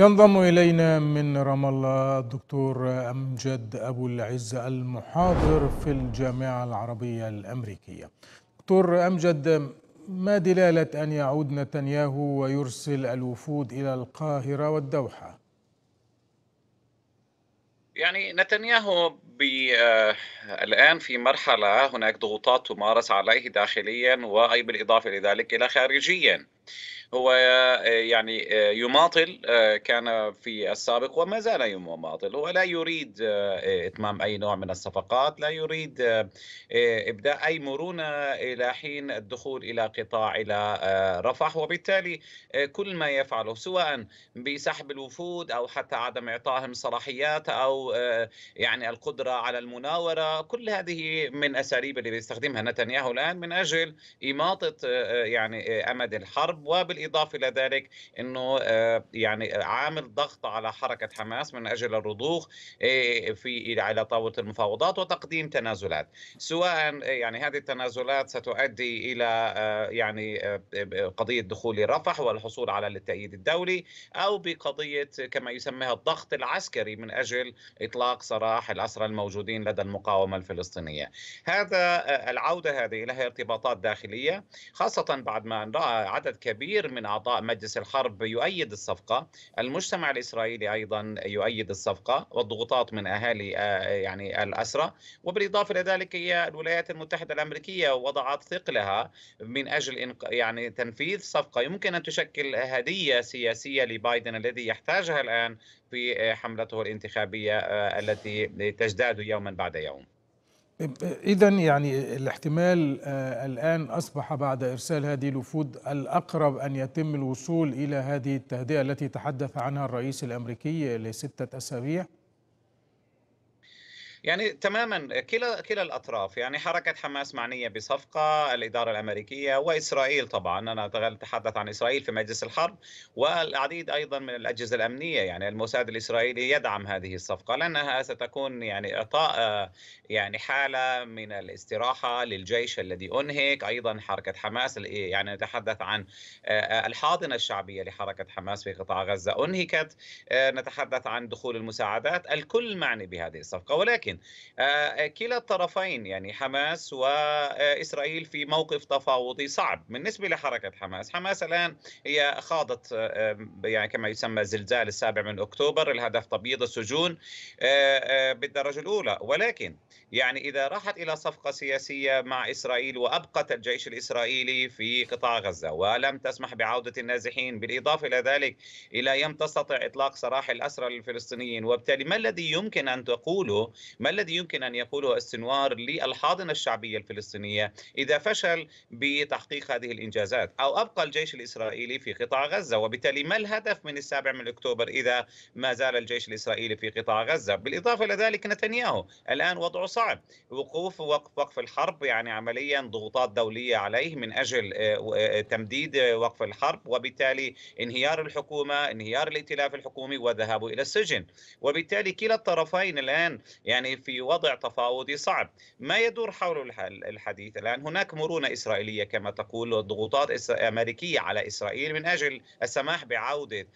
ينضم إلينا من رام الله الدكتور أمجد أبو العز المحاضر في الجامعة العربية الأمريكية دكتور أمجد ما دلالة أن يعود نتنياهو ويرسل الوفود إلى القاهرة والدوحة؟ يعني نتنياهو آه، الآن في مرحلة هناك ضغوطات تمارس عليه داخليا وأي بالإضافة لذلك إلى خارجيا هو آه، يعني آه، يماطل آه، كان في السابق وما زال يماطل هو لا يريد إتمام أي نوع من الصفقات لا يريد إبداء أي مرونة إلى حين الدخول إلى قطاع إلى رفح وبالتالي كل ما يفعله سواء بسحب الوفود أو حتى عدم إعطائهم صلاحيات أو يعني القدرة على المناورة كل هذه من أساليب اللي بيستخدمها نتنياهو الآن من أجل إماطة يعني أمد الحرب وبال بالاضافه الى ذلك انه آه، يعني آه، عامل ضغط على حركه حماس من اجل الرضوخ آه، في على طاوله المفاوضات وتقديم تنازلات سواء يعني هذه التنازلات ستؤدي الى يعني قضيه دخول رفح والحصول على التأييد الدولي او بقضيه كما يسميها الضغط العسكري من اجل اطلاق سراح الاسرى الموجودين لدى المقاومه الفلسطينيه. هذا العوده هذه لها ارتباطات داخليه خاصه بعد ما راى عدد كبير من أعضاء مجلس الحرب يؤيد الصفقة المجتمع الإسرائيلي أيضا يؤيد الصفقة والضغوطات من أهالي آه، يعني الأسرة وبالإضافة إلى ذلك هي الولايات المتحدة الأمريكية وضعت ثقلها من أجل يعني تنفيذ صفقة يمكن أن تشكل هدية سياسية لبايدن الذي يحتاجها الآن في حملته الانتخابية آه، التي تزداد يوما بعد يوم إذا يعني الاحتمال آه، الآن أصبح بعد إرسال هذه الوفود الأقرب أن يتم الوصول إلى هذه التهدئة التي تحدث عنها الرئيس الأمريكي لستة أسابيع يعني تماما كلا كلا الاطراف يعني حركه حماس معنيه بصفقه الاداره الامريكيه واسرائيل طبعا انا اتحدث عن اسرائيل في مجلس الحرب والعديد ايضا من الاجهزه الامنيه يعني الموساد الاسرائيلي يدعم هذه الصفقه لانها ستكون يعني اعطاء يعني حاله من الاستراحه للجيش الذي انهك ايضا حركه حماس يعني نتحدث عن آه، الحاضنه الشعبيه لحركه حماس في قطاع غزه انهكت آه، نتحدث عن دخول المساعدات الكل معني بهذه الصفقه ولكن ولكن آه، كلا الطرفين يعني حماس وإسرائيل في موقف تفاوضي صعب بالنسبة لحركة حماس حماس الآن هي خاضت آه، يعني كما يسمى زلزال السابع من أكتوبر الهدف تبييض السجون آه، بالدرجة الأولى ولكن يعني إذا راحت إلى صفقة سياسية مع إسرائيل وأبقت الجيش الإسرائيلي في قطاع غزة ولم تسمح بعودة النازحين بالإضافة إلى ذلك إلى يم تستطيع إطلاق سراح الأسرى الفلسطينيين وبالتالي ما الذي يمكن أن تقوله ما الذي يمكن أن يقوله السنوار للحاضنة الشعبية الفلسطينية إذا فشل بتحقيق هذه الإنجازات أو أبقى الجيش الإسرائيلي في قطاع غزة وبالتالي ما الهدف من السابع من أكتوبر إذا ما زال الجيش الإسرائيلي في قطاع غزة بالإضافة إلى ذلك نتنياهو الآن وضعه صعب وقوف وقف وقف الحرب يعني عمليا ضغوطات دولية عليه من أجل آه، آه، تمديد وقف الحرب وبالتالي انهيار الحكومة انهيار الائتلاف الحكومي وذهابه إلى السجن وبالتالي كلا الطرفين الآن يعني يعني في وضع تفاوضي صعب ما يدور حول الحديث الآن هناك مرونة إسرائيلية كما تقول ضغوطات أمريكية على إسرائيل من أجل السماح بعودة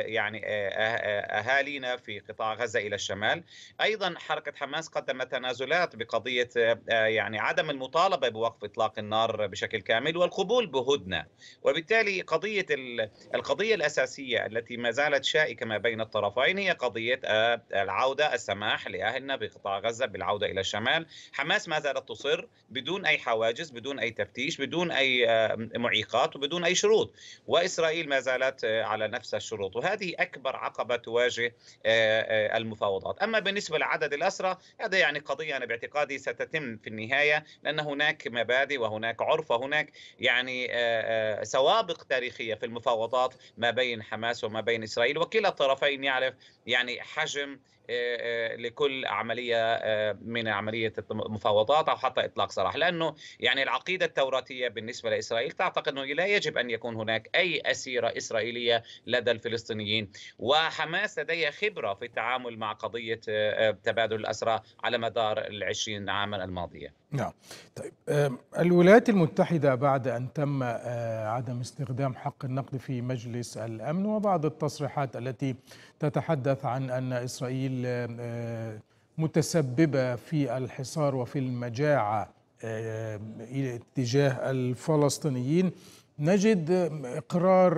يعني أه-، أه-، أهالينا في قطاع غزة إلى الشمال أيضا حركة حماس قدمت تنازلات بقضية يعني عدم المطالبة بوقف إطلاق النار بشكل كامل والقبول بهدنة وبالتالي قضية القضية الأساسية التي ما زالت شائكة ما بين الطرفين هي قضية العودة السماح لأهل السكنة بقطاع غزة بالعودة إلى الشمال حماس ما زالت تصر بدون أي حواجز بدون أي تفتيش بدون أي معيقات وبدون أي شروط وإسرائيل ما زالت آه، على نفس الشروط وهذه أكبر عقبة تواجه آه، آه، المفاوضات أما بالنسبة لعدد الأسرى هذا يعني قضية أنا باعتقادي ستتم في النهاية لأن هناك مبادئ وهناك عرف وهناك يعني سوابق تاريخية في المفاوضات ما بين حماس وما بين إسرائيل وكلا الطرفين يعرف يعني حجم آه، آه، لكل عمليه آه، من عمليه المفاوضات او حتى اطلاق سراح لانه يعني العقيده التوراتيه بالنسبه لاسرائيل تعتقد انه لا يجب ان يكون هناك اي اسيره اسرائيليه لدى الفلسطينيين وحماس لديها خبره في التعامل مع قضيه تبادل الاسرى على مدار العشرين عاما الماضيه نعم طيب الولايات المتحدة بعد أن تم عدم استخدام حق النقد في مجلس الأمن وبعض التصريحات التي تتحدث عن أن إسرائيل المتسببة آه، في الحصار وفي المجاعة آه، تجاه الفلسطينيين نجد اقرار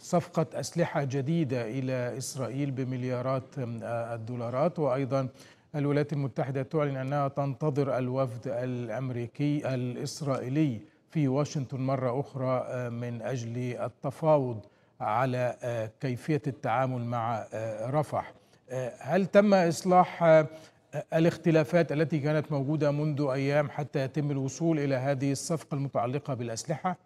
صفقه اسلحه جديده الى اسرائيل بمليارات الدولارات وايضا الولايات المتحده تعلن انها تنتظر الوفد الامريكي الاسرائيلي في واشنطن مره اخرى آه، من اجل التفاوض على آه، كيفية التعامل مع آه، رفح آه، هل تم إصلاح الاختلافات التي كانت موجودة منذ أيام حتى يتم الوصول إلى هذه الصفقة المتعلقة بالأسلحة؟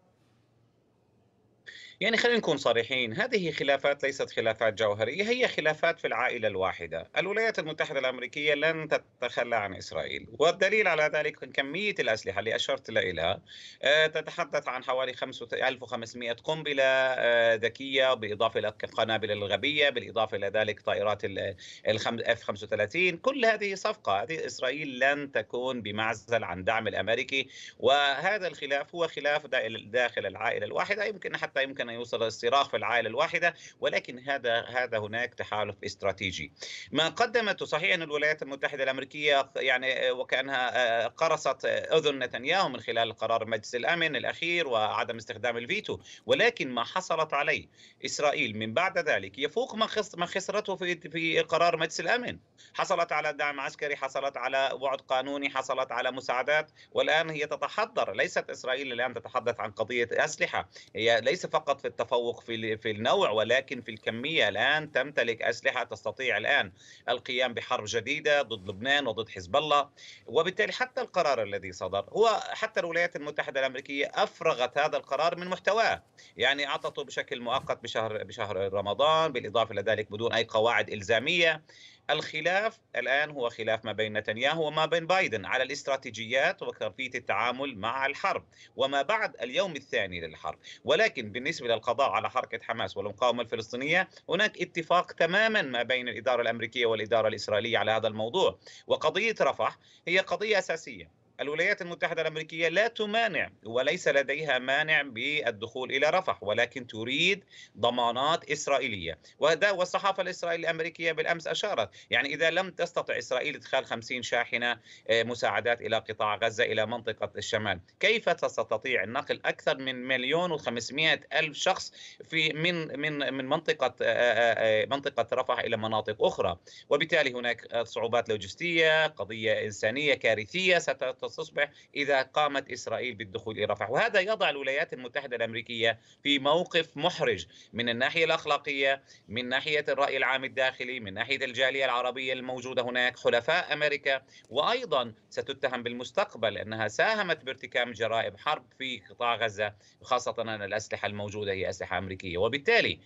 يعني خلينا نكون صريحين هذه خلافات ليست خلافات جوهرية هي خلافات في العائلة الواحدة الولايات المتحدة الأمريكية لن تتخلى عن إسرائيل والدليل على ذلك كمية الأسلحة اللي أشرت إليها آه، تتحدث عن حوالي 1500 قنبلة آه، ذكية بالإضافة إلى القنابل الغبية بالإضافة إلى ذلك طائرات f 35 كل هذه صفقة هذه إسرائيل لن تكون بمعزل عن دعم الأمريكي وهذا الخلاف هو خلاف داخل العائلة الواحدة يمكن حتى يمكن يوصل الصراخ في العائله الواحده ولكن هذا هذا هناك تحالف استراتيجي ما قدمته صحيح ان الولايات المتحده الامريكيه يعني آه، وكانها آه، قرصت اذن نتنياهو من خلال قرار مجلس الامن الاخير وعدم استخدام الفيتو ولكن ما حصلت عليه اسرائيل من بعد ذلك يفوق ما خسرته في في قرار مجلس الامن حصلت على دعم عسكري حصلت على وعد قانوني حصلت على مساعدات والان هي تتحضر ليست اسرائيل الان تتحدث عن قضيه اسلحه هي ليس فقط فقط في التفوق في في النوع ولكن في الكميه الان تمتلك اسلحه تستطيع الان القيام بحرب جديده ضد لبنان وضد حزب الله وبالتالي حتى القرار الذي صدر هو حتى الولايات المتحده الامريكيه افرغت هذا القرار من محتواه يعني اعطته بشكل مؤقت بشهر بشهر رمضان بالاضافه الى ذلك بدون اي قواعد الزاميه الخلاف الآن هو خلاف ما بين نتنياهو وما بين بايدن على الاستراتيجيات وكيفية التعامل مع الحرب وما بعد اليوم الثاني للحرب ولكن بالنسبة للقضاء على حركة حماس والمقاومة الفلسطينية هناك اتفاق تماما ما بين الإدارة الأمريكية والإدارة الإسرائيلية على هذا الموضوع وقضية رفح هي قضية أساسية الولايات المتحدة الأمريكية لا تمانع وليس لديها مانع بالدخول إلى رفح ولكن تريد ضمانات إسرائيلية وهذا والصحافة الإسرائيلية الأمريكية بالأمس أشارت يعني إذا لم تستطع إسرائيل إدخال 50 شاحنة آه، مساعدات إلى قطاع غزة إلى منطقة الشمال كيف تستطيع نقل أكثر من مليون وخمسمائة ألف شخص في من من من منطقة آه، آه، منطقة رفح إلى مناطق أخرى وبالتالي هناك صعوبات لوجستية قضية إنسانية كارثية ست تصبح إذا قامت إسرائيل بالدخول إلى رفح وهذا يضع الولايات المتحدة الأمريكية في موقف محرج من الناحية الأخلاقية من ناحية الرأي العام الداخلي من ناحية الجالية العربية الموجودة هناك حلفاء أمريكا وأيضا ستتهم بالمستقبل أنها ساهمت بارتكام جرائم حرب في قطاع غزة خاصة أن الأسلحة الموجودة هي أسلحة أمريكية وبالتالي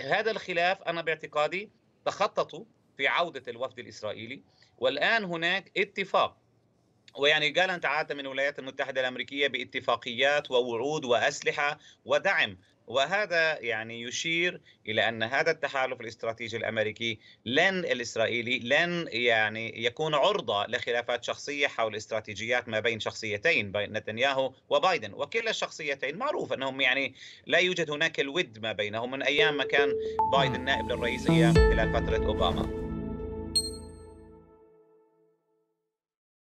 هذا الخلاف أنا باعتقادي تخططوا في عودة الوفد الإسرائيلي والآن هناك اتفاق ويعني قال تعاتى من الولايات المتحدة الأمريكية باتفاقيات ووعود وأسلحة ودعم وهذا يعني يشير الى ان هذا التحالف الاستراتيجي الامريكي لن الاسرائيلي لن يعني يكون عرضه لخلافات شخصيه حول استراتيجيات ما بين شخصيتين بين نتنياهو وبايدن وكلا الشخصيتين معروف انهم يعني لا يوجد هناك الود ما بينهم من ايام ما كان بايدن نائب للرئيس ايام خلال فتره اوباما